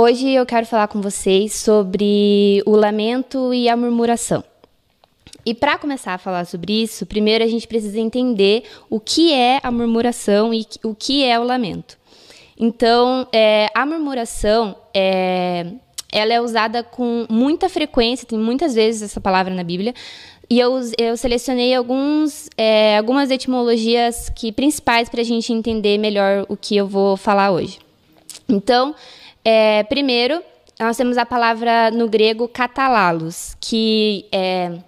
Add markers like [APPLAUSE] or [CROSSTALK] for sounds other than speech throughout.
Hoje eu quero falar com vocês sobre o lamento e a murmuração. E para começar a falar sobre isso, primeiro a gente precisa entender o que é a murmuração e o que é o lamento. Então, é, a murmuração é, ela é usada com muita frequência, tem muitas vezes essa palavra na Bíblia, e eu, eu selecionei alguns, é, algumas etimologias que principais para a gente entender melhor o que eu vou falar hoje. Então, é, primeiro, nós temos a palavra no grego catalalos, que é,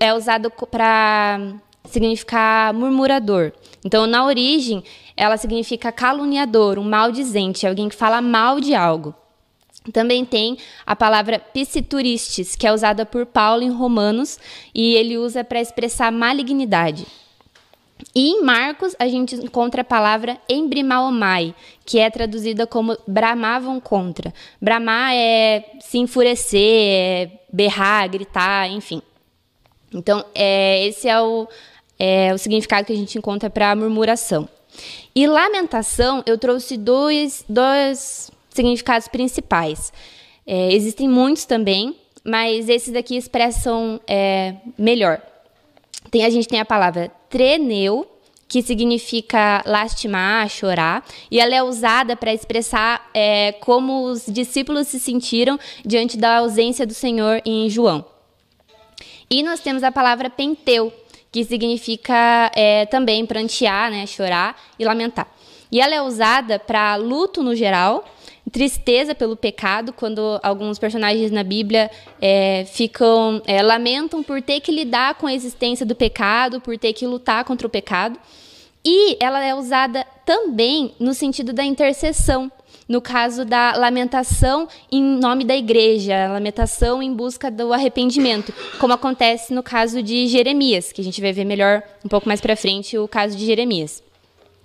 é usado para significar murmurador. Então, na origem, ela significa caluniador, um maldizente, alguém que fala mal de algo. Também tem a palavra piscituristes, que é usada por Paulo em Romanos, e ele usa para expressar malignidade. E em Marcos, a gente encontra a palavra embrimaomai, que é traduzida como bramavam contra. Bramar é se enfurecer, é berrar, gritar, enfim. Então, é, esse é o, é o significado que a gente encontra para murmuração. E lamentação, eu trouxe dois, dois significados principais. É, existem muitos também, mas esses daqui expressam é, melhor. Tem, a gente tem a palavra treneu, que significa lastimar, chorar, e ela é usada para expressar é, como os discípulos se sentiram diante da ausência do Senhor em João. E nós temos a palavra penteu, que significa é, também prantear, né, chorar e lamentar. E ela é usada para luto no geral, tristeza pelo pecado, quando alguns personagens na Bíblia é, ficam é, lamentam por ter que lidar com a existência do pecado, por ter que lutar contra o pecado. E ela é usada também no sentido da intercessão, no caso da lamentação em nome da igreja, a lamentação em busca do arrependimento, como acontece no caso de Jeremias, que a gente vai ver melhor um pouco mais para frente o caso de Jeremias.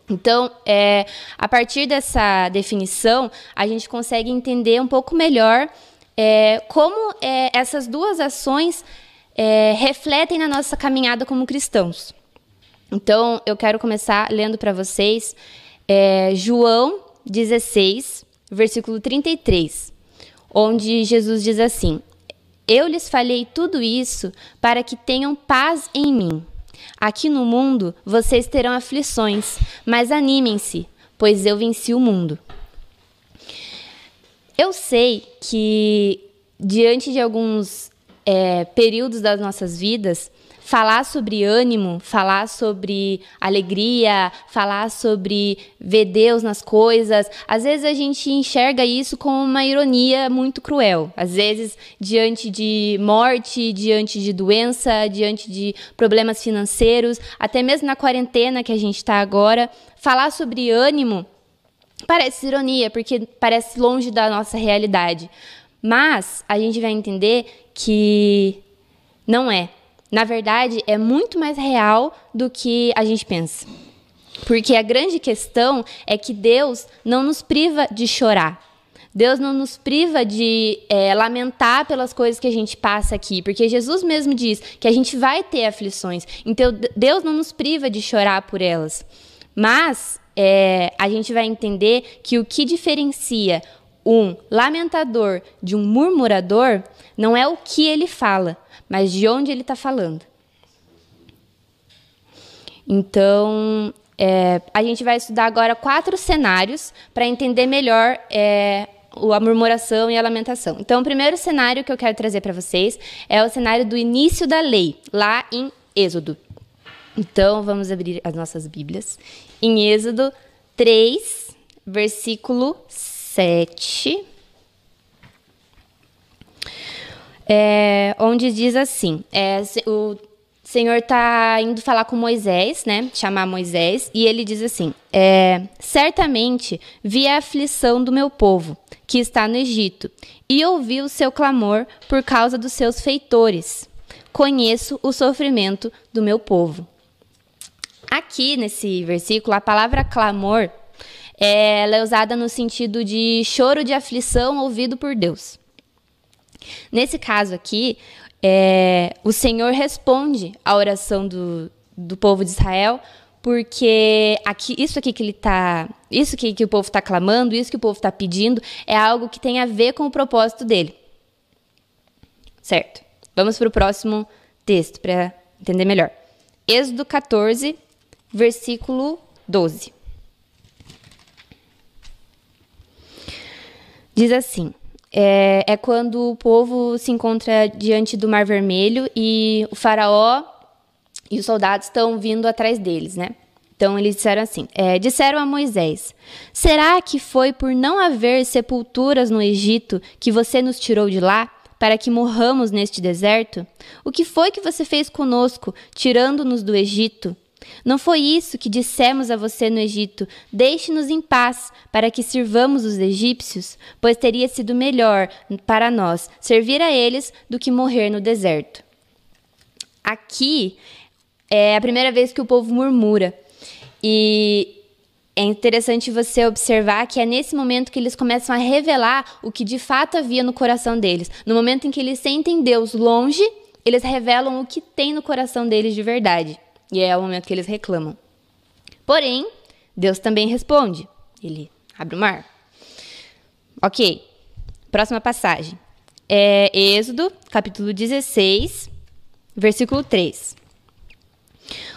Então, é, a partir dessa definição, a gente consegue entender um pouco melhor é, como é, essas duas ações é, refletem na nossa caminhada como cristãos. Então, eu quero começar lendo para vocês é, João 16, versículo 33, onde Jesus diz assim: Eu lhes falei tudo isso para que tenham paz em mim. Aqui no mundo vocês terão aflições, mas animem-se, pois eu venci o mundo. Eu sei que diante de alguns é, períodos das nossas vidas, falar sobre ânimo, falar sobre alegria, falar sobre ver Deus nas coisas. Às vezes a gente enxerga isso como uma ironia muito cruel. Às vezes, diante de morte, diante de doença, diante de problemas financeiros, até mesmo na quarentena que a gente está agora, falar sobre ânimo parece ironia, porque parece longe da nossa realidade. Mas a gente vai entender que não é na verdade, é muito mais real do que a gente pensa. Porque a grande questão é que Deus não nos priva de chorar. Deus não nos priva de é, lamentar pelas coisas que a gente passa aqui, porque Jesus mesmo diz que a gente vai ter aflições, então Deus não nos priva de chorar por elas. Mas é, a gente vai entender que o que diferencia um lamentador, de um murmurador, não é o que ele fala, mas de onde ele está falando. Então, é, a gente vai estudar agora quatro cenários para entender melhor é, a murmuração e a lamentação. Então, o primeiro cenário que eu quero trazer para vocês é o cenário do início da lei, lá em Êxodo. Então, vamos abrir as nossas Bíblias. Em Êxodo 3, versículo 6. 7, é, onde diz assim: é, o Senhor está indo falar com Moisés, né? Chamar Moisés, e ele diz assim: é, Certamente vi a aflição do meu povo, que está no Egito, e ouvi o seu clamor por causa dos seus feitores. Conheço o sofrimento do meu povo. Aqui nesse versículo, a palavra clamor ela é usada no sentido de choro de aflição ouvido por Deus. Nesse caso aqui, é, o Senhor responde à oração do, do povo de Israel, porque aqui, isso aqui que ele tá, isso que, que o povo está clamando, isso que o povo está pedindo, é algo que tem a ver com o propósito dele. Certo? Vamos para o próximo texto para entender melhor. Êxodo 14, versículo 12. Diz assim: é, é quando o povo se encontra diante do Mar Vermelho e o faraó e os soldados estão vindo atrás deles, né? Então eles disseram assim: é, disseram a Moisés: Será que foi por não haver sepulturas no Egito que você nos tirou de lá, para que morramos neste deserto? O que foi que você fez conosco, tirando-nos do Egito? Não foi isso que dissemos a você no Egito: deixe-nos em paz, para que sirvamos os egípcios? Pois teria sido melhor para nós servir a eles do que morrer no deserto. Aqui é a primeira vez que o povo murmura. E é interessante você observar que é nesse momento que eles começam a revelar o que de fato havia no coração deles. No momento em que eles sentem Deus longe, eles revelam o que tem no coração deles de verdade. E é o momento que eles reclamam. Porém, Deus também responde. Ele abre o mar. Ok. Próxima passagem. É Êxodo, capítulo 16, versículo 3.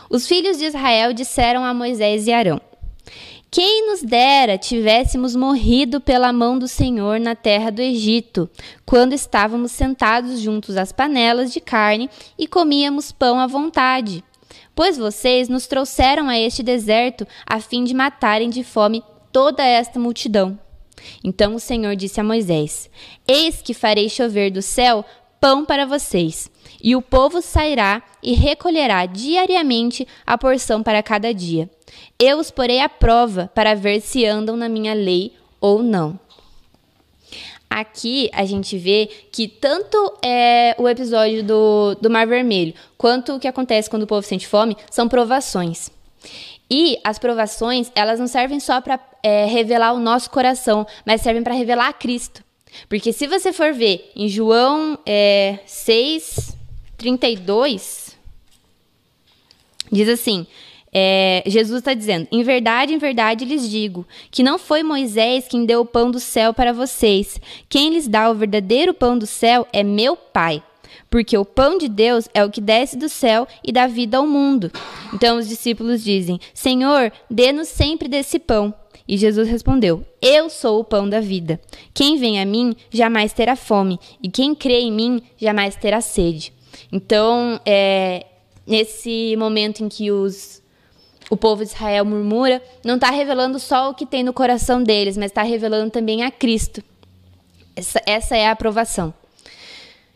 Os filhos de Israel disseram a Moisés e Arão: Quem nos dera tivéssemos morrido pela mão do Senhor na terra do Egito, quando estávamos sentados juntos às panelas de carne e comíamos pão à vontade pois vocês nos trouxeram a este deserto a fim de matarem de fome toda esta multidão. Então o Senhor disse a Moisés: Eis que farei chover do céu pão para vocês, e o povo sairá e recolherá diariamente a porção para cada dia. Eu os porei à prova para ver se andam na minha lei ou não. Aqui a gente vê que tanto é, o episódio do, do Mar Vermelho quanto o que acontece quando o povo sente fome são provações. E as provações, elas não servem só para é, revelar o nosso coração, mas servem para revelar a Cristo. Porque se você for ver em João é, 6, 32, diz assim: é, Jesus está dizendo: Em verdade, em verdade lhes digo, que não foi Moisés quem deu o pão do céu para vocês. Quem lhes dá o verdadeiro pão do céu é meu Pai. Porque o pão de Deus é o que desce do céu e dá vida ao mundo. Então os discípulos dizem: Senhor, dê-nos sempre desse pão. E Jesus respondeu: Eu sou o pão da vida. Quem vem a mim jamais terá fome, e quem crê em mim jamais terá sede. Então, é, nesse momento em que os o povo de Israel murmura, não está revelando só o que tem no coração deles, mas está revelando também a Cristo. Essa, essa é a aprovação.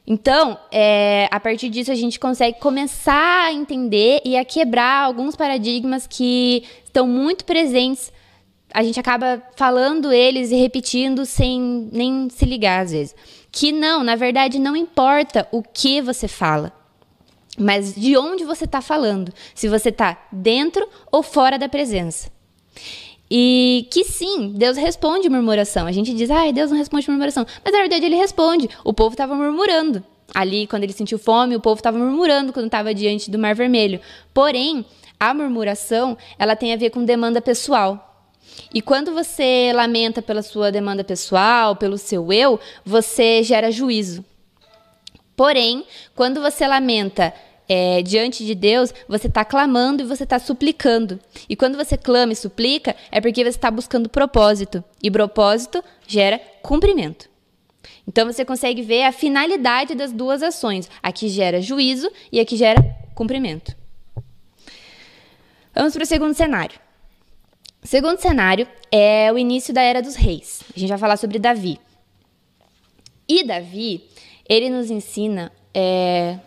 Então, é, a partir disso, a gente consegue começar a entender e a quebrar alguns paradigmas que estão muito presentes. A gente acaba falando eles e repetindo sem nem se ligar, às vezes. Que não, na verdade, não importa o que você fala mas de onde você está falando, se você está dentro ou fora da presença. E que sim, Deus responde murmuração. A gente diz, ai, Deus não responde murmuração. Mas na verdade ele responde. O povo estava murmurando. Ali, quando ele sentiu fome, o povo estava murmurando quando estava diante do Mar Vermelho. Porém, a murmuração, ela tem a ver com demanda pessoal. E quando você lamenta pela sua demanda pessoal, pelo seu eu, você gera juízo. Porém, quando você lamenta é, diante de Deus, você está clamando e você está suplicando. E quando você clama e suplica, é porque você está buscando propósito. E propósito gera cumprimento. Então você consegue ver a finalidade das duas ações. A que gera juízo e a que gera cumprimento. Vamos para o segundo cenário. O segundo cenário é o início da era dos reis. A gente vai falar sobre Davi. E Davi, ele nos ensina é,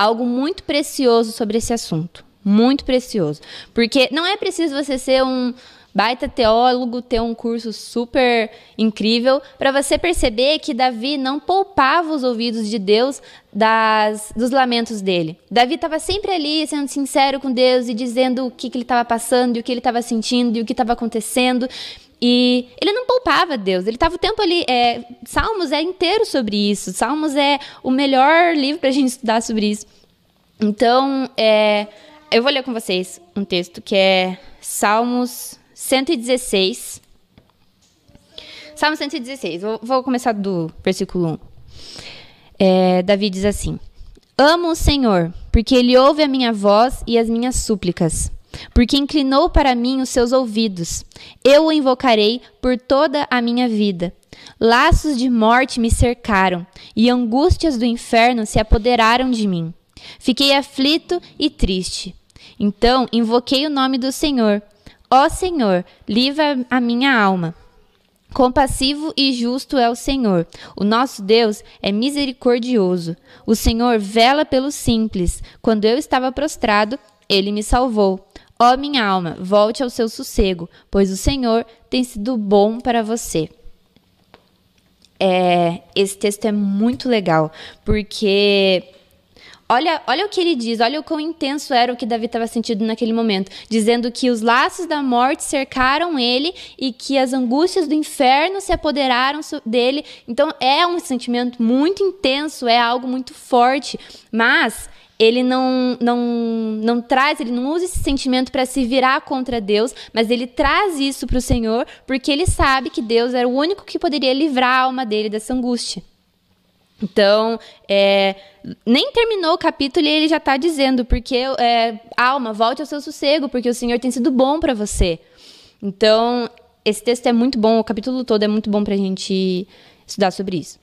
algo muito precioso sobre esse assunto. Muito precioso. Porque não é preciso você ser um baita teólogo, ter um curso super incrível, para você perceber que Davi não poupava os ouvidos de Deus das, dos lamentos dele. Davi estava sempre ali sendo sincero com Deus e dizendo o que, que ele estava passando, e o que ele estava sentindo e o que estava acontecendo. E ele não poupava Deus, ele estava o tempo ali. É, Salmos é inteiro sobre isso, Salmos é o melhor livro para a gente estudar sobre isso. Então, é, eu vou ler com vocês um texto que é Salmos 116. Salmo 116, vou, vou começar do versículo 1. É, Davi diz assim: Amo o Senhor, porque ele ouve a minha voz e as minhas súplicas porque inclinou para mim os seus ouvidos. Eu o invocarei por toda a minha vida. Laços de morte me cercaram, e angústias do inferno se apoderaram de mim. Fiquei aflito e triste. Então invoquei o nome do Senhor. Ó Senhor, livra a minha alma. Compassivo e justo é o Senhor. O nosso Deus é misericordioso. O Senhor vela pelo simples. Quando eu estava prostrado, ele me salvou. Ó minha alma, volte ao seu sossego, pois o Senhor tem sido bom para você. É, esse texto é muito legal, porque olha, olha o que ele diz, olha o quão intenso era o que Davi estava sentindo naquele momento, dizendo que os laços da morte cercaram ele e que as angústias do inferno se apoderaram dele. Então é um sentimento muito intenso, é algo muito forte, mas ele não, não, não traz, ele não usa esse sentimento para se virar contra Deus, mas ele traz isso para o Senhor porque ele sabe que Deus era o único que poderia livrar a alma dele dessa angústia. Então, é, nem terminou o capítulo e ele já está dizendo, porque é, alma, volte ao seu sossego, porque o Senhor tem sido bom para você. Então, esse texto é muito bom, o capítulo todo é muito bom para a gente estudar sobre isso.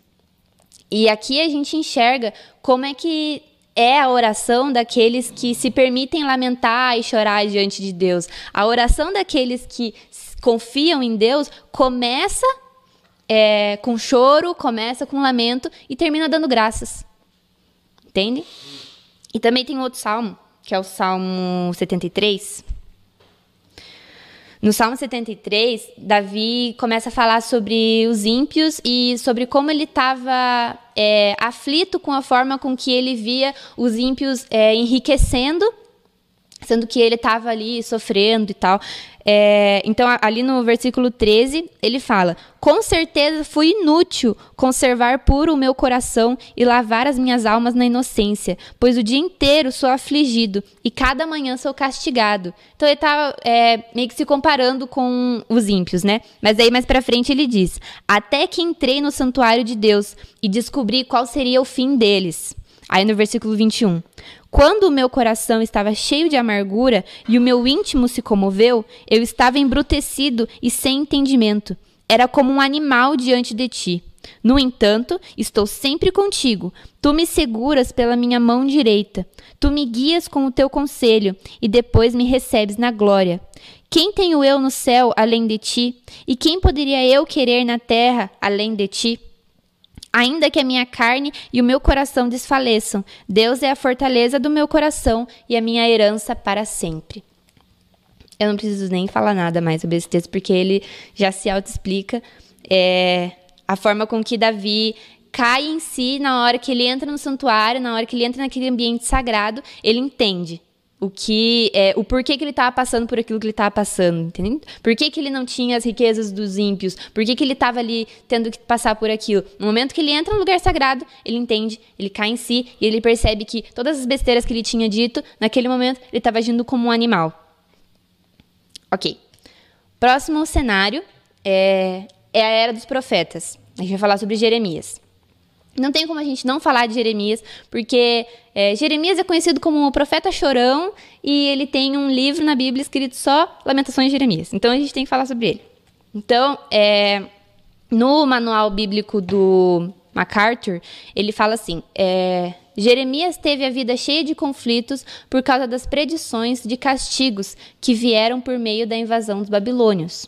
E aqui a gente enxerga como é que é a oração daqueles que se permitem lamentar e chorar diante de Deus. A oração daqueles que confiam em Deus começa é, com choro, começa com lamento e termina dando graças. Entende? E também tem outro salmo, que é o Salmo 73. No Salmo 73, Davi começa a falar sobre os ímpios e sobre como ele estava é, aflito com a forma com que ele via os ímpios é, enriquecendo sendo que ele estava ali sofrendo e tal. É, então, ali no versículo 13, ele fala: Com certeza fui inútil conservar puro o meu coração e lavar as minhas almas na inocência, pois o dia inteiro sou afligido e cada manhã sou castigado. Então, ele está é, meio que se comparando com os ímpios, né? Mas aí, mais pra frente, ele diz: Até que entrei no santuário de Deus e descobri qual seria o fim deles. Aí no versículo 21. Quando o meu coração estava cheio de amargura e o meu íntimo se comoveu, eu estava embrutecido e sem entendimento. Era como um animal diante de ti. No entanto, estou sempre contigo. Tu me seguras pela minha mão direita. Tu me guias com o teu conselho e depois me recebes na glória. Quem tenho eu no céu além de ti? E quem poderia eu querer na terra além de ti? ainda que a minha carne e o meu coração desfaleçam. Deus é a fortaleza do meu coração e a minha herança para sempre. Eu não preciso nem falar nada mais sobre esse texto, porque ele já se autoexplica. É, a forma com que Davi cai em si na hora que ele entra no santuário, na hora que ele entra naquele ambiente sagrado, ele entende o que é, o porquê que ele estava tá passando por aquilo que ele estava tá passando, entendeu? Por que, que, ele não tinha as riquezas dos ímpios? Por que, que ele estava ali tendo que passar por aquilo? No momento que ele entra no lugar sagrado, ele entende, ele cai em si e ele percebe que todas as besteiras que ele tinha dito, naquele momento, ele estava agindo como um animal. Ok. Próximo cenário é, é a era dos profetas. A gente vai falar sobre Jeremias. Não tem como a gente não falar de Jeremias, porque é, Jeremias é conhecido como o profeta chorão e ele tem um livro na Bíblia escrito só Lamentações de Jeremias. Então a gente tem que falar sobre ele. Então, é, no manual bíblico do MacArthur, ele fala assim: é, Jeremias teve a vida cheia de conflitos por causa das predições de castigos que vieram por meio da invasão dos babilônios.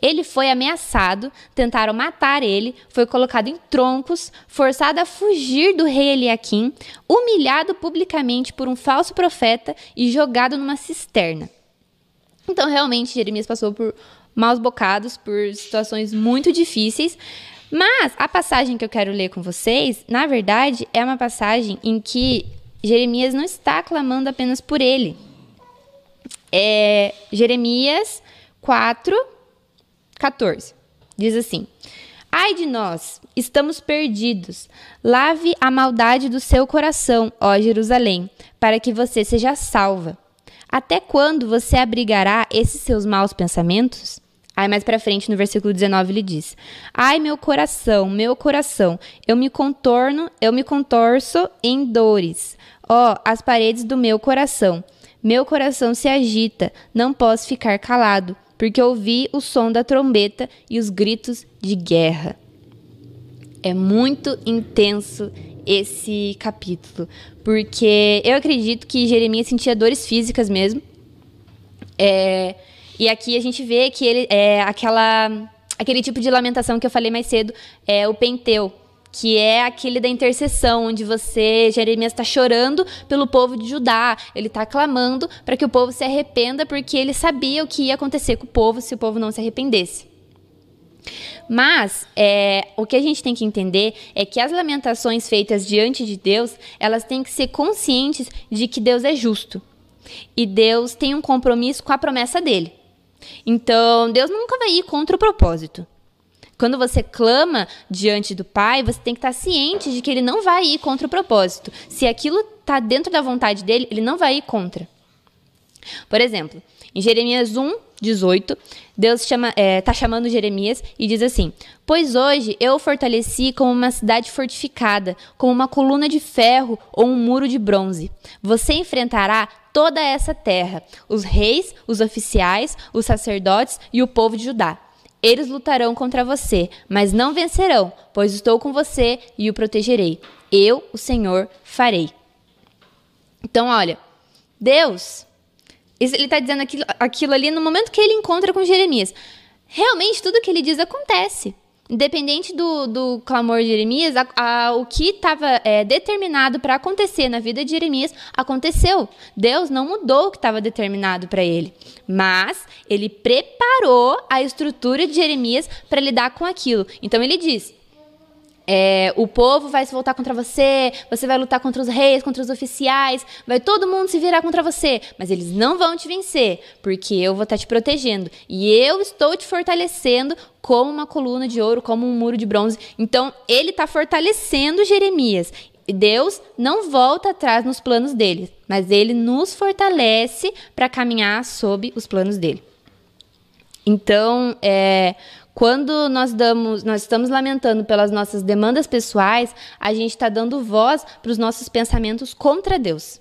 Ele foi ameaçado, tentaram matar ele, foi colocado em troncos, forçado a fugir do rei Eliakim, humilhado publicamente por um falso profeta e jogado numa cisterna. Então, realmente, Jeremias passou por maus bocados, por situações muito difíceis. Mas a passagem que eu quero ler com vocês, na verdade, é uma passagem em que Jeremias não está clamando apenas por ele. É Jeremias 4, 14. Diz assim: Ai de nós, estamos perdidos. Lave a maldade do seu coração, ó Jerusalém, para que você seja salva. Até quando você abrigará esses seus maus pensamentos? Aí mais para frente no versículo 19 ele diz: Ai meu coração, meu coração, eu me contorno, eu me contorço em dores. Ó, oh, as paredes do meu coração. Meu coração se agita, não posso ficar calado porque ouvi o som da trombeta e os gritos de guerra. É muito intenso esse capítulo, porque eu acredito que Jeremias sentia dores físicas mesmo. É, e aqui a gente vê que ele é aquela aquele tipo de lamentação que eu falei mais cedo, é o penteu, que é aquele da intercessão, onde você, Jeremias, está chorando pelo povo de Judá, ele está clamando para que o povo se arrependa, porque ele sabia o que ia acontecer com o povo se o povo não se arrependesse. Mas é, o que a gente tem que entender é que as lamentações feitas diante de Deus, elas têm que ser conscientes de que Deus é justo e Deus tem um compromisso com a promessa dele. Então, Deus nunca vai ir contra o propósito. Quando você clama diante do Pai, você tem que estar ciente de que ele não vai ir contra o propósito. Se aquilo está dentro da vontade dele, ele não vai ir contra. Por exemplo, em Jeremias 1, 18, Deus está chama, é, tá chamando Jeremias e diz assim: Pois hoje eu o fortaleci como uma cidade fortificada, como uma coluna de ferro ou um muro de bronze. Você enfrentará toda essa terra, os reis, os oficiais, os sacerdotes e o povo de Judá. Eles lutarão contra você, mas não vencerão, pois estou com você e o protegerei. Eu, o Senhor, farei. Então, olha, Deus, ele está dizendo aquilo, aquilo ali no momento que ele encontra com Jeremias. Realmente, tudo que ele diz acontece. Independente do, do clamor de Jeremias, a, a, o que estava é, determinado para acontecer na vida de Jeremias aconteceu. Deus não mudou o que estava determinado para ele, mas ele preparou a estrutura de Jeremias para lidar com aquilo. Então ele diz: é, o povo vai se voltar contra você, você vai lutar contra os reis, contra os oficiais, vai todo mundo se virar contra você, mas eles não vão te vencer, porque eu vou estar tá te protegendo e eu estou te fortalecendo como uma coluna de ouro, como um muro de bronze. Então, ele está fortalecendo Jeremias. Deus não volta atrás nos planos dele, mas ele nos fortalece para caminhar sob os planos dele. Então, é, quando nós damos, nós estamos lamentando pelas nossas demandas pessoais, a gente está dando voz para os nossos pensamentos contra Deus.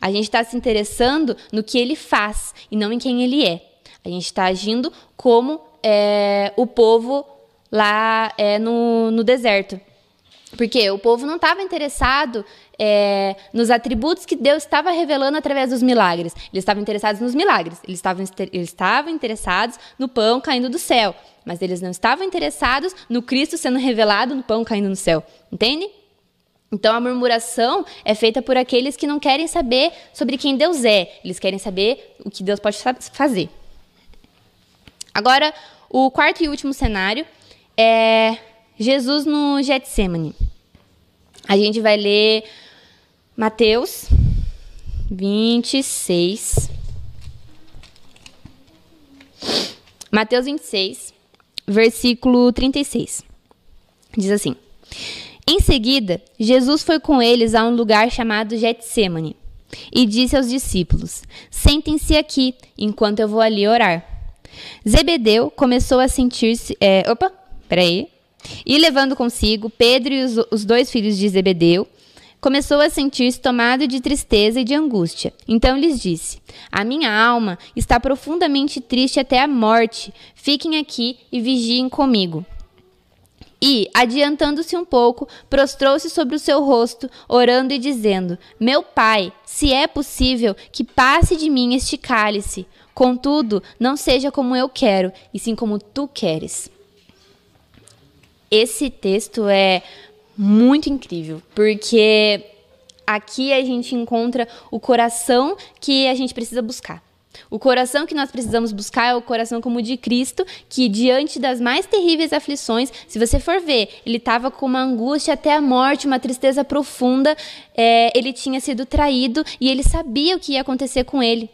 A gente está se interessando no que Ele faz e não em quem Ele é. A gente está agindo como é, o povo lá é, no, no deserto. Porque o povo não estava interessado é, nos atributos que Deus estava revelando através dos milagres. Eles estavam interessados nos milagres, eles estavam, eles estavam interessados no pão caindo do céu, mas eles não estavam interessados no Cristo sendo revelado no pão caindo no céu, entende? Então a murmuração é feita por aqueles que não querem saber sobre quem Deus é, eles querem saber o que Deus pode fazer. Agora, o quarto e último cenário é Jesus no Getsemane. A gente vai ler Mateus 26. Mateus 26, versículo 36. Diz assim: Em seguida, Jesus foi com eles a um lugar chamado Getsemane e disse aos discípulos: Sentem-se aqui enquanto eu vou ali orar. Zebedeu começou a sentir-se. É, opa, peraí. E levando consigo Pedro e os, os dois filhos de Zebedeu, começou a sentir-se tomado de tristeza e de angústia. Então lhes disse: A minha alma está profundamente triste até a morte. Fiquem aqui e vigiem comigo. E, adiantando-se um pouco, prostrou-se sobre o seu rosto, orando e dizendo: Meu pai, se é possível, que passe de mim este cálice. Contudo, não seja como eu quero, e sim como tu queres. Esse texto é muito incrível, porque aqui a gente encontra o coração que a gente precisa buscar. O coração que nós precisamos buscar é o coração como o de Cristo, que diante das mais terríveis aflições, se você for ver, ele estava com uma angústia até a morte, uma tristeza profunda, é, ele tinha sido traído e ele sabia o que ia acontecer com ele.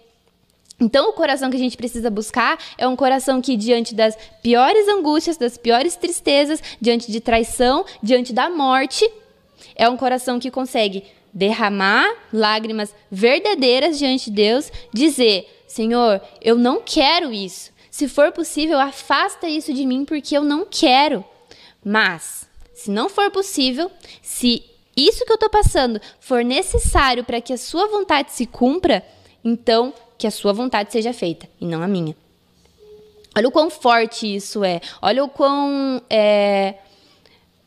Então, o coração que a gente precisa buscar é um coração que, diante das piores angústias, das piores tristezas, diante de traição, diante da morte, é um coração que consegue derramar lágrimas verdadeiras diante de Deus, dizer: Senhor, eu não quero isso. Se for possível, afasta isso de mim porque eu não quero. Mas, se não for possível, se isso que eu estou passando for necessário para que a sua vontade se cumpra, então que a sua vontade seja feita e não a minha. Olha o quão forte isso é. Olha o quão é,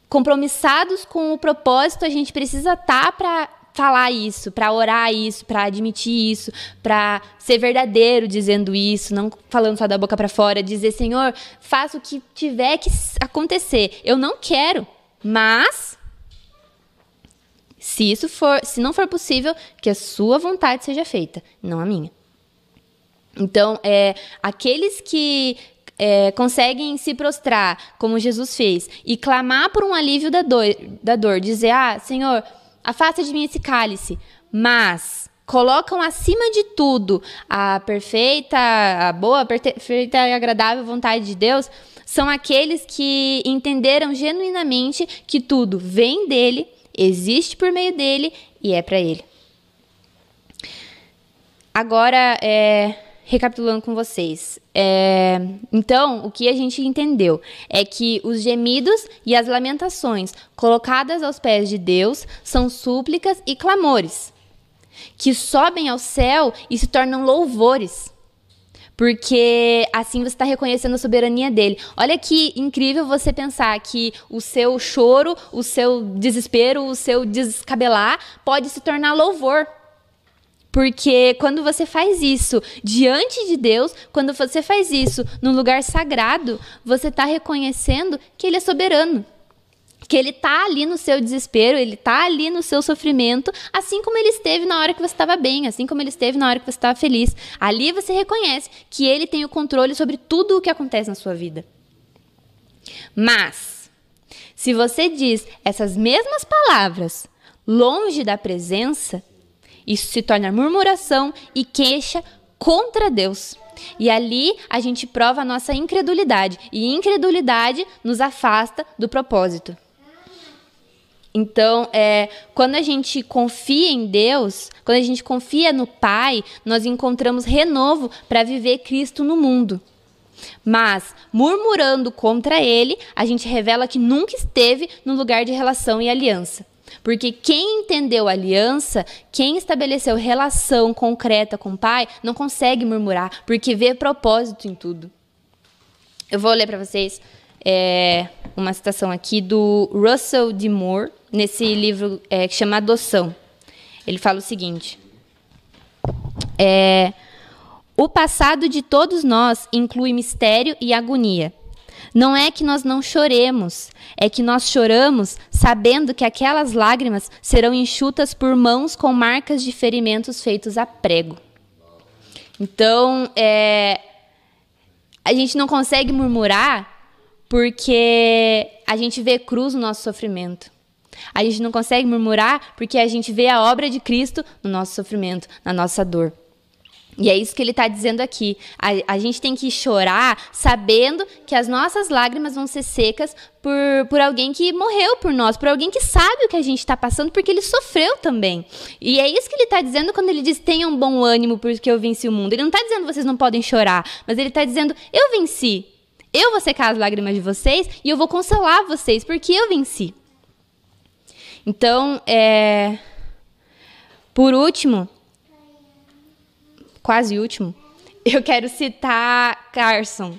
compromissados com o propósito a gente precisa estar tá para falar isso, para orar isso, para admitir isso, para ser verdadeiro dizendo isso, não falando só da boca para fora, dizer, Senhor, faça o que tiver que acontecer. Eu não quero, mas se isso for, se não for possível, que a sua vontade seja feita, não a minha. Então, é, aqueles que é, conseguem se prostrar, como Jesus fez, e clamar por um alívio da dor, da dor dizer: Ah, Senhor, afasta de mim esse cálice, mas colocam acima de tudo a perfeita, a boa, perfeita e agradável vontade de Deus, são aqueles que entenderam genuinamente que tudo vem dele, existe por meio dele e é para ele. Agora, é, recapitulando com vocês. É, então, o que a gente entendeu é que os gemidos e as lamentações colocadas aos pés de Deus são súplicas e clamores que sobem ao céu e se tornam louvores. Porque assim você está reconhecendo a soberania dele. Olha que incrível você pensar que o seu choro, o seu desespero, o seu descabelar pode se tornar louvor. Porque quando você faz isso diante de Deus, quando você faz isso num lugar sagrado, você está reconhecendo que Ele é soberano que ele está ali no seu desespero, ele está ali no seu sofrimento, assim como ele esteve na hora que você estava bem, assim como ele esteve na hora que você estava feliz. Ali você reconhece que ele tem o controle sobre tudo o que acontece na sua vida. Mas se você diz essas mesmas palavras longe da presença, isso se torna murmuração e queixa contra Deus. E ali a gente prova a nossa incredulidade, e incredulidade nos afasta do propósito. Então, é, quando a gente confia em Deus, quando a gente confia no Pai, nós encontramos renovo para viver Cristo no mundo. Mas, murmurando contra Ele, a gente revela que nunca esteve no lugar de relação e aliança. Porque quem entendeu aliança, quem estabeleceu relação concreta com o Pai, não consegue murmurar, porque vê propósito em tudo. Eu vou ler para vocês é, uma citação aqui do Russell D. Moore, nesse livro é, que chama Adoção. Ele fala o seguinte: é, O passado de todos nós inclui mistério e agonia. Não é que nós não choremos, é que nós choramos sabendo que aquelas lágrimas serão enxutas por mãos com marcas de ferimentos feitos a prego. Então, é, a gente não consegue murmurar porque a gente vê cruz no nosso sofrimento. A gente não consegue murmurar porque a gente vê a obra de Cristo no nosso sofrimento, na nossa dor. E é isso que ele está dizendo aqui. A, a, gente tem que chorar sabendo que as nossas lágrimas vão ser secas por, por alguém que morreu por nós, por alguém que sabe o que a gente está passando, porque ele sofreu também. E é isso que ele está dizendo quando ele diz: tenham bom ânimo porque eu venci o mundo. Ele não está dizendo vocês não podem chorar, mas ele está dizendo: eu venci. Eu vou secar as lágrimas de vocês e eu vou consolar vocês porque eu venci. Então, é. Por último, quase último, [LAUGHS] eu quero citar Carson.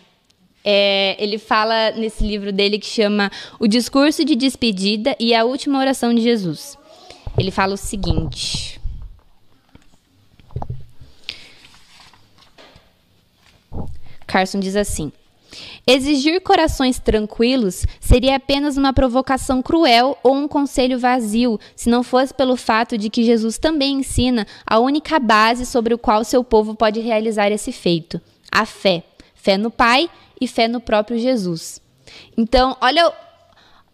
É, ele fala nesse livro dele que chama O Discurso de Despedida e a Última Oração de Jesus. Ele fala o seguinte. Carson diz assim: Exigir corações tranquilos seria apenas uma provocação cruel ou um conselho vazio, se não fosse pelo fato de que Jesus também ensina a única base sobre o qual seu povo pode realizar esse feito: a fé. Fé no Pai e fé no próprio Jesus. Então, olha,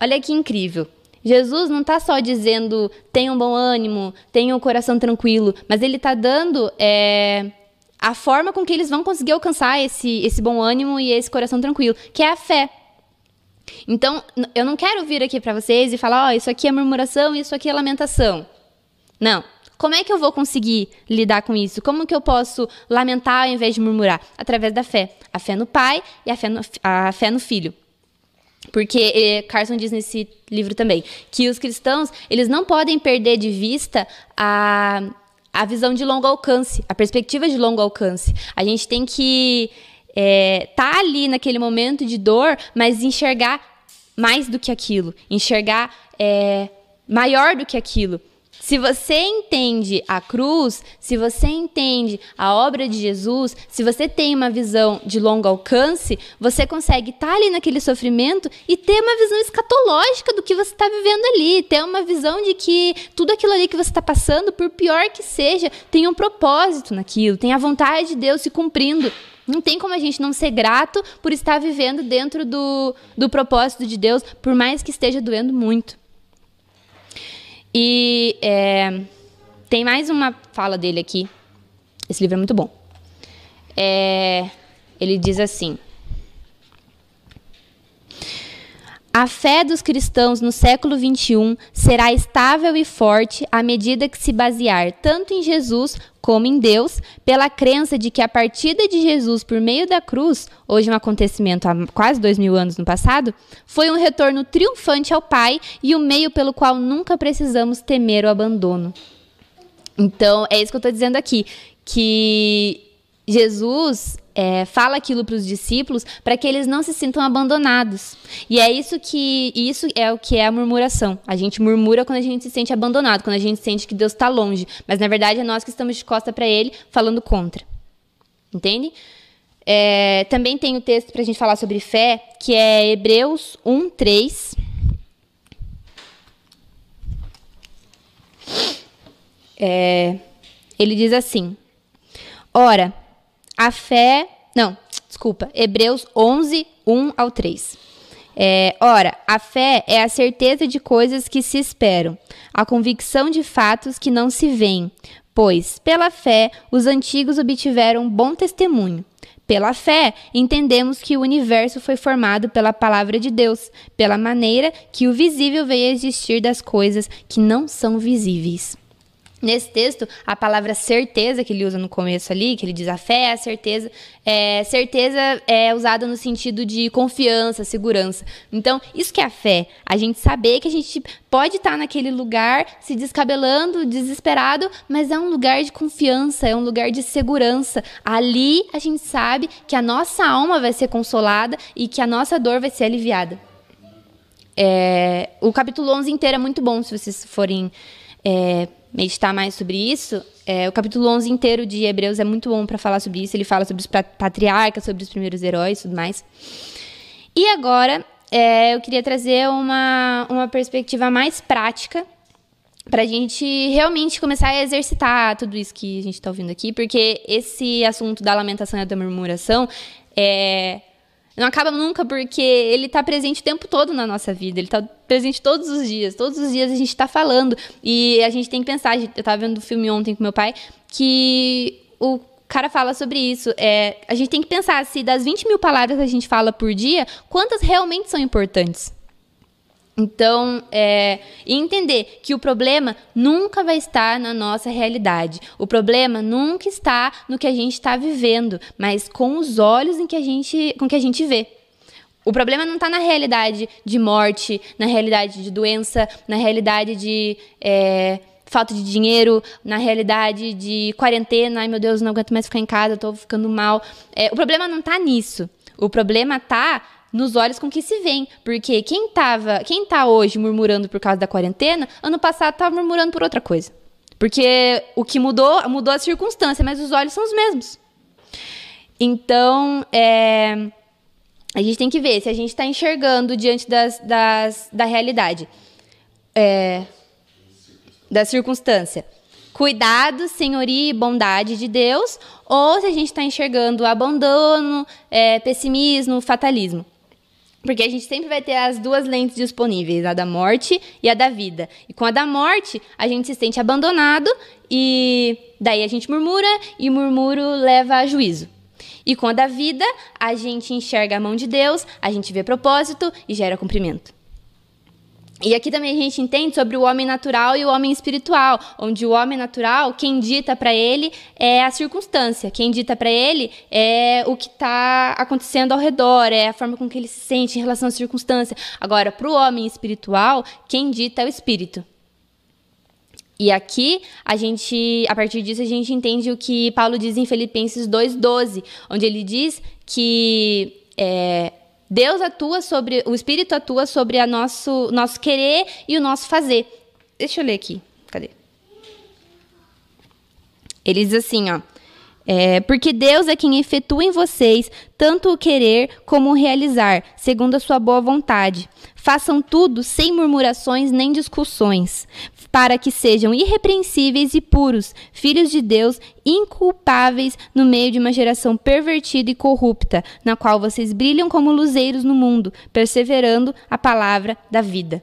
olha que incrível. Jesus não está só dizendo tenha um bom ânimo, tenha um coração tranquilo, mas ele está dando é, a forma com que eles vão conseguir alcançar esse, esse bom ânimo e esse coração tranquilo, que é a fé. Então, eu não quero vir aqui para vocês e falar, ó, oh, isso aqui é murmuração, isso aqui é lamentação. Não. Como é que eu vou conseguir lidar com isso? Como que eu posso lamentar ao invés de murmurar? Através da fé. A fé no pai e a fé no, a fé no filho. Porque eh, Carson diz nesse livro também que os cristãos, eles não podem perder de vista a a visão de longo alcance, a perspectiva de longo alcance. A gente tem que estar é, tá ali naquele momento de dor, mas enxergar mais do que aquilo, enxergar é, maior do que aquilo. Se você entende a cruz, se você entende a obra de Jesus, se você tem uma visão de longo alcance, você consegue estar tá ali naquele sofrimento e ter uma visão escatológica do que você está vivendo ali, ter uma visão de que tudo aquilo ali que você está passando, por pior que seja, tem um propósito naquilo, tem a vontade de Deus se cumprindo. Não tem como a gente não ser grato por estar vivendo dentro do, do propósito de Deus, por mais que esteja doendo muito. E é, tem mais uma fala dele aqui. Esse livro é muito bom. É, ele diz assim: A fé dos cristãos no século XXI será estável e forte à medida que se basear tanto em Jesus como em Deus, pela crença de que a partida de Jesus por meio da cruz, hoje um acontecimento há quase dois mil anos no passado, foi um retorno triunfante ao Pai e o um meio pelo qual nunca precisamos temer o abandono. Então, é isso que eu estou dizendo aqui, que Jesus é, fala aquilo para os discípulos para que eles não se sintam abandonados. E é isso que isso é o que é a murmuração. A gente murmura quando a gente se sente abandonado, quando a gente sente que Deus está longe, mas na verdade é nós que estamos de costa para Ele falando contra. Entende? É, também tem o texto para a gente falar sobre fé, que é Hebreus 1, 3. É, ele diz assim: Ora, a fé. Não, desculpa. Hebreus 11, 1 ao 3. É, ora, a fé é a certeza de coisas que se esperam, a convicção de fatos que não se veem, pois, pela fé, os antigos obtiveram bom testemunho. Pela fé, entendemos que o universo foi formado pela palavra de Deus, pela maneira que o visível veio a existir das coisas que não são visíveis. Nesse texto, a palavra certeza que ele usa no começo ali, que ele diz a fé, a certeza, é, certeza é usada no sentido de confiança, segurança. Então, isso que é a fé, a gente saber que a gente pode estar tá naquele lugar se descabelando, desesperado, mas é um lugar de confiança, é um lugar de segurança. Ali a gente sabe que a nossa alma vai ser consolada e que a nossa dor vai ser aliviada. É, o capítulo 11 inteiro é muito bom se vocês forem é, meditar mais sobre isso, é, o capítulo 11 inteiro de Hebreus é muito bom para falar sobre isso. Ele fala sobre os patriarcas, sobre os primeiros heróis e tudo mais. E agora, é, eu queria trazer uma, uma perspectiva mais prática para a gente realmente começar a exercitar tudo isso que a gente está ouvindo aqui, porque esse assunto da lamentação e da murmuração é, não acaba nunca porque ele está presente o tempo todo na nossa vida, ele está presente todos os dias. Todos os dias a gente está falando e a gente tem que pensar. Eu estava vendo um filme ontem com meu pai que o cara fala sobre isso. É, a gente tem que pensar se das 20 mil palavras que a gente fala por dia, quantas realmente são importantes? Então, é, entender que o problema nunca vai estar na nossa realidade. O problema nunca está no que a gente está vivendo, mas com os olhos em que a gente, com que a gente vê. O problema não está na realidade de morte, na realidade de doença, na realidade de é, falta de dinheiro, na realidade de quarentena. Ai, meu Deus, não aguento mais ficar em casa, estou ficando mal. É, o problema não está nisso. O problema está nos olhos com que se vem. Porque quem tava, quem tá hoje murmurando por causa da quarentena, ano passado estava murmurando por outra coisa. Porque o que mudou, mudou a circunstância, mas os olhos são os mesmos. Então, é, a gente tem que ver se a gente está enxergando diante das, das da realidade, é, da circunstância. Cuidado, senhoria e bondade de Deus, ou se a gente está enxergando abandono, é, pessimismo, fatalismo. Porque a gente sempre vai ter as duas lentes disponíveis, a da morte e a da vida. E com a da morte, a gente se sente abandonado e daí a gente murmura e o murmuro leva a juízo. E com a da vida, a gente enxerga a mão de Deus, a gente vê propósito e gera cumprimento. E aqui também a gente entende sobre o homem natural e o homem espiritual, onde o homem natural, quem dita para ele é a circunstância, quem dita para ele é o que está acontecendo ao redor, é a forma com que ele se sente em relação à circunstância. Agora, para o homem espiritual, quem dita é o espírito. E aqui a gente, a partir disso a gente entende o que Paulo diz em Filipenses 2:12, onde ele diz que é, Deus atua sobre, o Espírito atua sobre o nosso, nosso querer e o nosso fazer. Deixa eu ler aqui. Cadê? Ele diz assim, ó. É, porque Deus é quem efetua em vocês tanto o querer como o realizar, segundo a sua boa vontade. Façam tudo sem murmurações nem discussões, para que sejam irrepreensíveis e puros, filhos de Deus, inculpáveis no meio de uma geração pervertida e corrupta, na qual vocês brilham como luzeiros no mundo, perseverando a palavra da vida.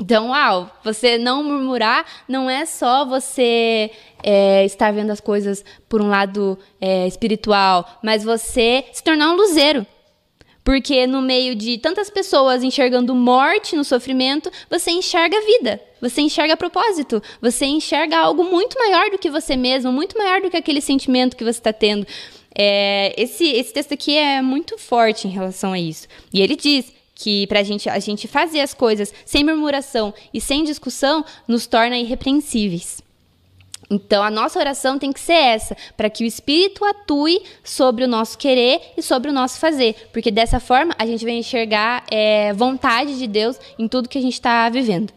Então, uau, você não murmurar não é só você é, estar vendo as coisas por um lado é, espiritual, mas você se tornar um luzeiro. Porque no meio de tantas pessoas enxergando morte no sofrimento, você enxerga vida, você enxerga propósito, você enxerga algo muito maior do que você mesmo, muito maior do que aquele sentimento que você está tendo. É, esse, esse texto aqui é muito forte em relação a isso. E ele diz que para gente, a gente fazer as coisas sem murmuração e sem discussão nos torna irrepreensíveis. Então, a nossa oração tem que ser essa, para que o Espírito atue sobre o nosso querer e sobre o nosso fazer, porque dessa forma a gente vai enxergar é, vontade de Deus em tudo que a gente está vivendo.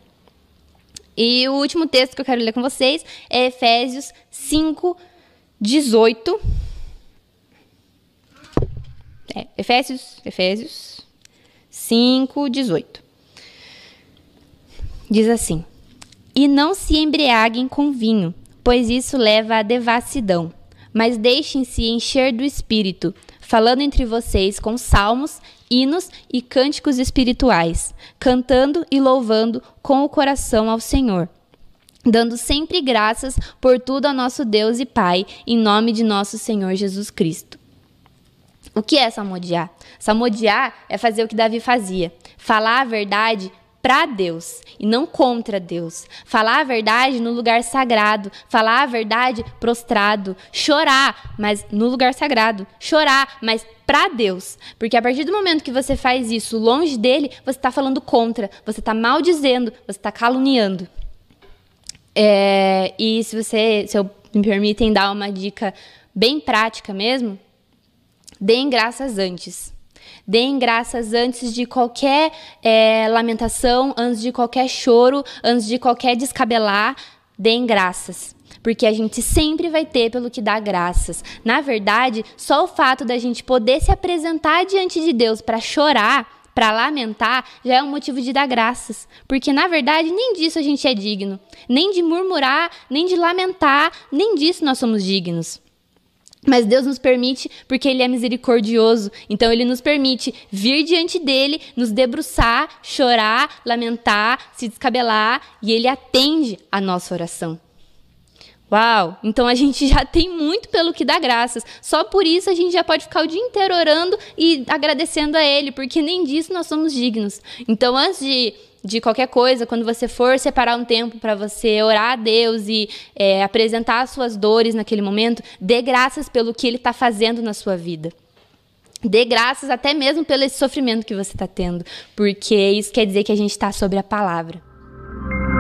E o último texto que eu quero ler com vocês é Efésios 5, 18. É, Efésios, Efésios 5, 18. Diz assim: E não se embriaguem com vinho pois isso leva à devassidão. Mas deixem-se encher do Espírito, falando entre vocês com salmos, hinos e cânticos espirituais, cantando e louvando com o coração ao Senhor dando sempre graças por tudo a nosso Deus e Pai, em nome de nosso Senhor Jesus Cristo. O que é salmodiar? Salmodiar é fazer o que Davi fazia, falar a verdade para Deus e não contra Deus. Falar a verdade no lugar sagrado, falar a verdade prostrado, chorar, mas no lugar sagrado, chorar, mas para Deus. Porque a partir do momento que você faz isso longe dele, você está falando contra, você está maldizendo, você está caluniando. É, e se você, se eu me permitem dar uma dica bem prática mesmo, deem graças antes. Deem graças antes de qualquer é, lamentação, antes de qualquer choro, antes de qualquer descabelar. Deem graças porque a gente sempre vai ter pelo que dá graças. Na verdade, só o fato da gente poder se apresentar diante de Deus para chorar, para lamentar, já é um motivo de dar graças, porque na verdade nem disso a gente é digno, nem de murmurar, nem de lamentar, nem disso nós somos dignos. Mas Deus nos permite, porque Ele é misericordioso, então Ele nos permite vir diante dele, nos debruçar, chorar, lamentar, se descabelar, e Ele atende a nossa oração. Uau! Então a gente já tem muito pelo que dar graças. Só por isso a gente já pode ficar o dia inteiro orando e agradecendo a Ele, porque nem disso nós somos dignos. Então, antes de de qualquer coisa, quando você for separar um tempo para você orar a Deus e é, apresentar as suas dores naquele momento, dê graças pelo que Ele está fazendo na sua vida. Dê graças até mesmo pelo esse sofrimento que você está tendo, porque isso quer dizer que a gente está sobre a palavra.